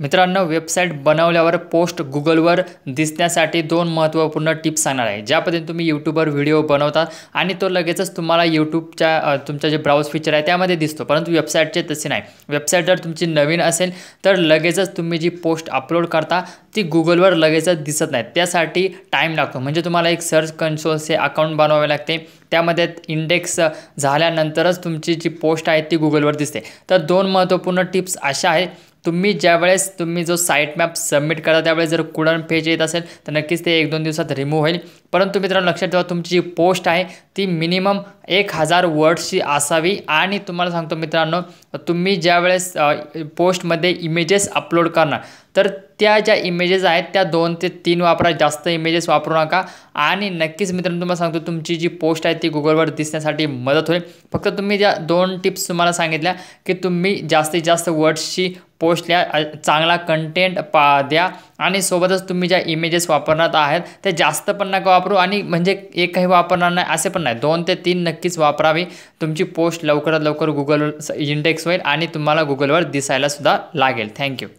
मित्रांनो website बनवल्यावर post गुगलवर दिसण्यासाठी दोन महत्त्वपूर्ण टिप्स सांगणार आहे ज्या पद्धतीने तुम्ही यूट्यूबवर व्हिडिओ बनवतात आणि तो लगेचच तुम्हाला यूट्यूबच्या तुमच्या जे ब्राऊज फीचर आहे त्यामध्ये दिसतो परंतु वेबसाईटचे तसे नाही वेबसाईट जर तुमची नवीन असेल तर लगेचच तुम्ही जी पोस्ट अपलोड करता ती गुगलवर लगेचच दिसत नाही त्यासाठी टाईम लागतो म्हणजे तुम्हाला एक सर्च कन्सोलचे अकाउंट बनवावे लागते त्यामध्ये इंडेक्स झाल्यानंतरच तुमची जी पोस्ट आहे ती गुगलवर दिसते तर दोन महत्त्वपूर्ण टिप्स अशा आहेत तुम्ही ज्यावेळेस तुम्ही जो साईट मॅप सबमिट करा त्यावेळेस जर कुडन पेज येत असेल तर नक्कीच ते एक दोन दिवसात रिमूव्ह होईल परंतु मित्रांनो लक्षात ठेवा तुमची जी पोस्ट आहे ती मिनिमम एक हजार वर्ड्सची असावी आणि तुम्हाला सांगतो मित्रांनो तुम्ही ज्यावेळेस पोस्टमध्ये इमेजेस अपलोड करणार तर त्या ज्या इमेजेस आहेत त्या दोन ते तीन वापरा जास्त इमेजेस वापरू नका आणि नक्कीच मित्रांनो तुम्हाला सांगतो तुमची जी पोस्ट आहे ती गुगलवर दिसण्यासाठी मदत होईल फक्त तुम्ही ज्या दोन टिप्स तुम्हाला सांगितल्या की तुम्ही जास्तीत जास्त वर्ड्सची पोस्ट लिहा चांगला कंटेंट पा द्या आणि सोबतच तुम्ही ज्या इमेजेस वापरणार आहात त्या जास्त पण नका वापरू आणि म्हणजे एक काही वापरणार नाही असे पण नाही दोन ते तीन नक्कीच वापरावी तुमची पोस्ट लवकरात लवकर गुगल इंडेक्स होईल आणि तुम्हाला गुगलवर दिसायलासुद्धा लागेल थँक्यू